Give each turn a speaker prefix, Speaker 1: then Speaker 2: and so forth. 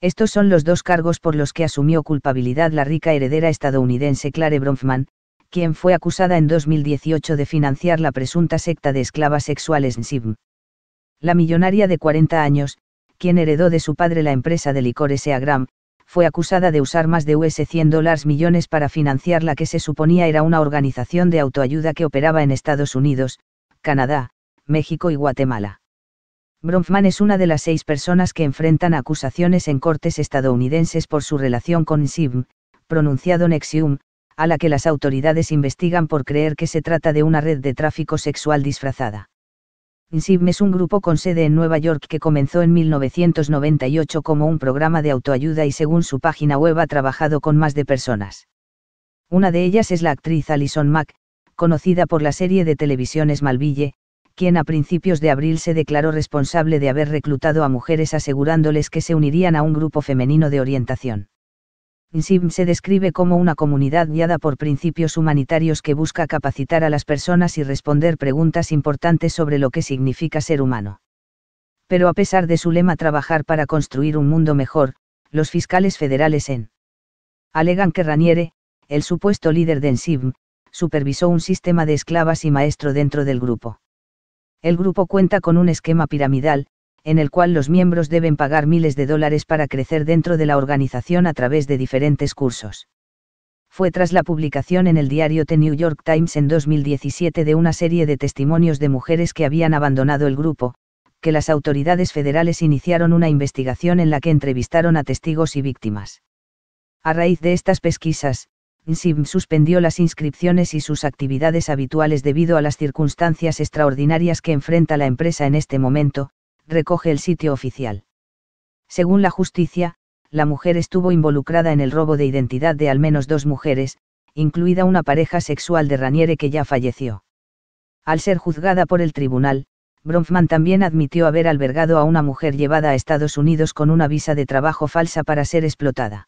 Speaker 1: Estos son los dos cargos por los que asumió culpabilidad la rica heredera estadounidense Clare Bronfman, quien fue acusada en 2018 de financiar la presunta secta de esclavas sexuales NSIBM. La millonaria de 40 años, quien heredó de su padre la empresa de licores Eagram, fue acusada de usar más de US$100 millones para financiar la que se suponía era una organización de autoayuda que operaba en Estados Unidos, Canadá, México y Guatemala. Bronfman es una de las seis personas que enfrentan acusaciones en cortes estadounidenses por su relación con NSIBM, pronunciado Nexium, a la que las autoridades investigan por creer que se trata de una red de tráfico sexual disfrazada. NSIBM es un grupo con sede en Nueva York que comenzó en 1998 como un programa de autoayuda y según su página web ha trabajado con más de personas. Una de ellas es la actriz Alison Mack, conocida por la serie de televisión Malville, quien a principios de abril se declaró responsable de haber reclutado a mujeres asegurándoles que se unirían a un grupo femenino de orientación. INSIM se describe como una comunidad guiada por principios humanitarios que busca capacitar a las personas y responder preguntas importantes sobre lo que significa ser humano. Pero a pesar de su lema trabajar para construir un mundo mejor, los fiscales federales en alegan que Raniere, el supuesto líder de INSIM, supervisó un sistema de esclavas y maestro dentro del grupo. El grupo cuenta con un esquema piramidal, en el cual los miembros deben pagar miles de dólares para crecer dentro de la organización a través de diferentes cursos. Fue tras la publicación en el diario The New York Times en 2017 de una serie de testimonios de mujeres que habían abandonado el grupo, que las autoridades federales iniciaron una investigación en la que entrevistaron a testigos y víctimas. A raíz de estas pesquisas, Insim suspendió las inscripciones y sus actividades habituales debido a las circunstancias extraordinarias que enfrenta la empresa en este momento, recoge el sitio oficial. Según la justicia, la mujer estuvo involucrada en el robo de identidad de al menos dos mujeres, incluida una pareja sexual de Raniere que ya falleció. Al ser juzgada por el tribunal, Bronfman también admitió haber albergado a una mujer llevada a Estados Unidos con una visa de trabajo falsa para ser explotada.